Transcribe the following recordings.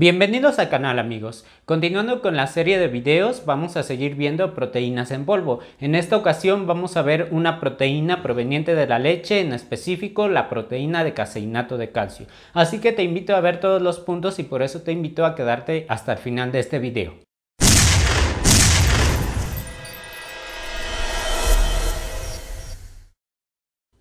Bienvenidos al canal amigos, continuando con la serie de videos vamos a seguir viendo proteínas en polvo, en esta ocasión vamos a ver una proteína proveniente de la leche, en específico la proteína de caseinato de calcio, así que te invito a ver todos los puntos y por eso te invito a quedarte hasta el final de este video.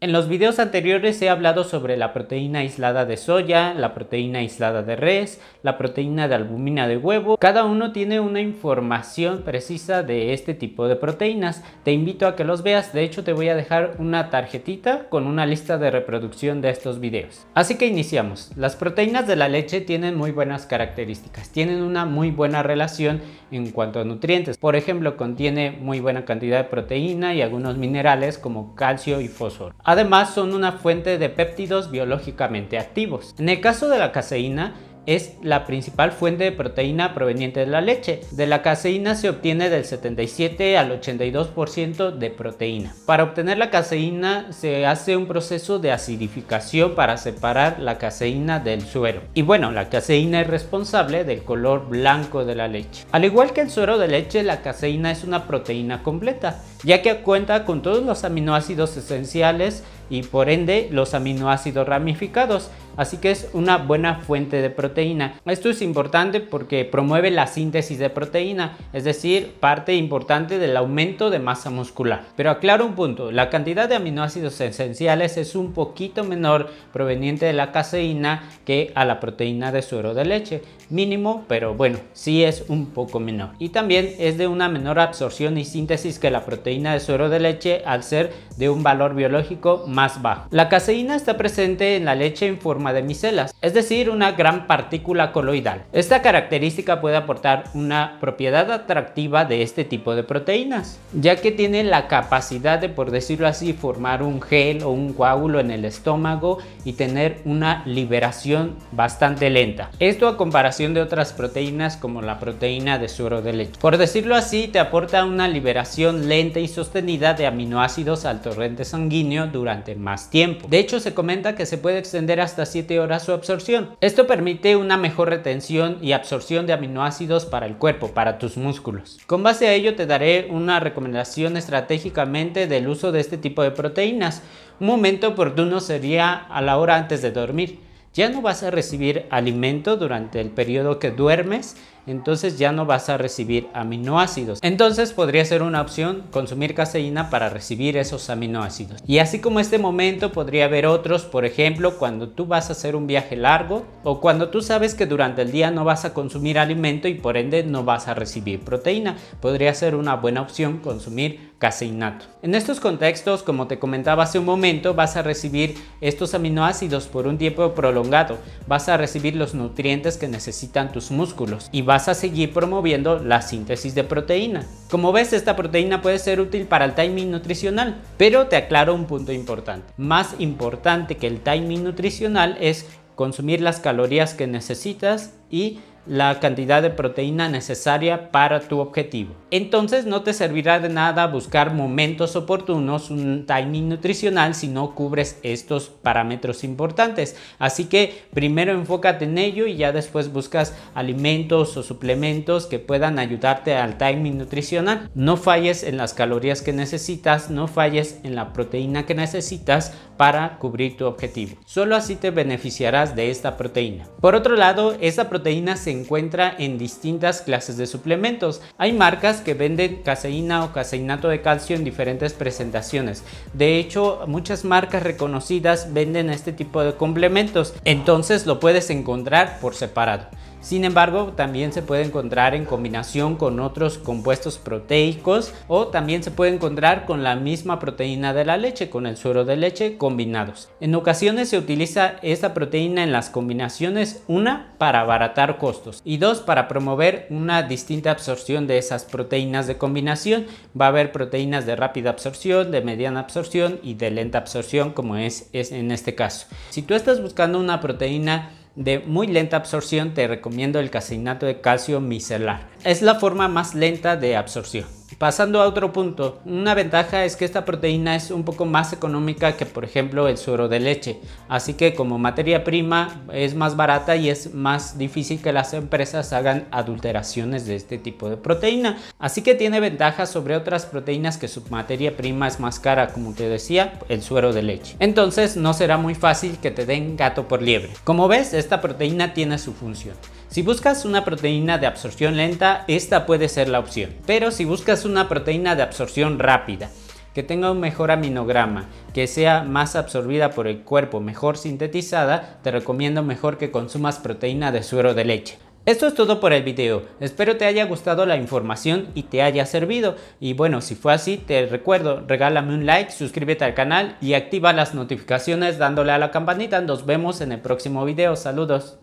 En los videos anteriores he hablado sobre la proteína aislada de soya, la proteína aislada de res, la proteína de albumina de huevo. Cada uno tiene una información precisa de este tipo de proteínas. Te invito a que los veas. De hecho, te voy a dejar una tarjetita con una lista de reproducción de estos videos. Así que iniciamos. Las proteínas de la leche tienen muy buenas características. Tienen una muy buena relación en cuanto a nutrientes. Por ejemplo, contiene muy buena cantidad de proteína y algunos minerales como calcio y fósforo. Además son una fuente de péptidos biológicamente activos. En el caso de la caseína, es la principal fuente de proteína proveniente de la leche. De la caseína se obtiene del 77 al 82% de proteína. Para obtener la caseína se hace un proceso de acidificación para separar la caseína del suero. Y bueno, la caseína es responsable del color blanco de la leche. Al igual que el suero de leche, la caseína es una proteína completa, ya que cuenta con todos los aminoácidos esenciales y por ende los aminoácidos ramificados, así que es una buena fuente de proteína. Esto es importante porque promueve la síntesis de proteína, es decir, parte importante del aumento de masa muscular. Pero aclaro un punto, la cantidad de aminoácidos esenciales es un poquito menor proveniente de la caseína que a la proteína de suero de leche, mínimo, pero bueno, sí es un poco menor. Y también es de una menor absorción y síntesis que la proteína de suero de leche al ser de un valor biológico bajo. La caseína está presente en la leche en forma de micelas, es decir, una gran partícula coloidal. Esta característica puede aportar una propiedad atractiva de este tipo de proteínas, ya que tiene la capacidad de, por decirlo así, formar un gel o un coágulo en el estómago y tener una liberación bastante lenta. Esto a comparación de otras proteínas como la proteína de suero de leche. Por decirlo así, te aporta una liberación lenta y sostenida de aminoácidos al torrente sanguíneo durante más tiempo. De hecho, se comenta que se puede extender hasta 7 horas su absorción. Esto permite una mejor retención y absorción de aminoácidos para el cuerpo, para tus músculos. Con base a ello te daré una recomendación estratégicamente del uso de este tipo de proteínas. Un momento oportuno sería a la hora antes de dormir. Ya no vas a recibir alimento durante el periodo que duermes entonces ya no vas a recibir aminoácidos. Entonces podría ser una opción consumir caseína para recibir esos aminoácidos. Y así como este momento podría haber otros, por ejemplo, cuando tú vas a hacer un viaje largo o cuando tú sabes que durante el día no vas a consumir alimento y por ende no vas a recibir proteína. Podría ser una buena opción consumir caseinato. En estos contextos, como te comentaba hace un momento, vas a recibir estos aminoácidos por un tiempo prolongado. Vas a recibir los nutrientes que necesitan tus músculos y vas vas a seguir promoviendo la síntesis de proteína. Como ves, esta proteína puede ser útil para el timing nutricional, pero te aclaro un punto importante. Más importante que el timing nutricional es consumir las calorías que necesitas y la cantidad de proteína necesaria para tu objetivo. Entonces no te servirá de nada buscar momentos oportunos, un timing nutricional si no cubres estos parámetros importantes. Así que primero enfócate en ello y ya después buscas alimentos o suplementos que puedan ayudarte al timing nutricional. No falles en las calorías que necesitas, no falles en la proteína que necesitas para cubrir tu objetivo. Solo así te beneficiarás de esta proteína. Por otro lado, esta proteína se encuentra en distintas clases de suplementos. Hay marcas que venden caseína o caseinato de calcio en diferentes presentaciones. De hecho, muchas marcas reconocidas venden este tipo de complementos, entonces lo puedes encontrar por separado. Sin embargo, también se puede encontrar en combinación con otros compuestos proteicos o también se puede encontrar con la misma proteína de la leche, con el suero de leche combinados. En ocasiones se utiliza esta proteína en las combinaciones, una, para abaratar costos y dos, para promover una distinta absorción de esas proteínas de combinación. Va a haber proteínas de rápida absorción, de mediana absorción y de lenta absorción, como es, es en este caso. Si tú estás buscando una proteína de muy lenta absorción te recomiendo el caseinato de calcio micelar. Es la forma más lenta de absorción. Pasando a otro punto, una ventaja es que esta proteína es un poco más económica que por ejemplo el suero de leche, así que como materia prima es más barata y es más difícil que las empresas hagan adulteraciones de este tipo de proteína, así que tiene ventajas sobre otras proteínas que su materia prima es más cara, como te decía, el suero de leche. Entonces no será muy fácil que te den gato por liebre. Como ves, esta proteína tiene su función. Si buscas una proteína de absorción lenta, esta puede ser la opción. Pero si buscas una proteína de absorción rápida, que tenga un mejor aminograma, que sea más absorbida por el cuerpo, mejor sintetizada, te recomiendo mejor que consumas proteína de suero de leche. Esto es todo por el video, espero te haya gustado la información y te haya servido. Y bueno, si fue así, te recuerdo, regálame un like, suscríbete al canal y activa las notificaciones dándole a la campanita. Nos vemos en el próximo video, saludos.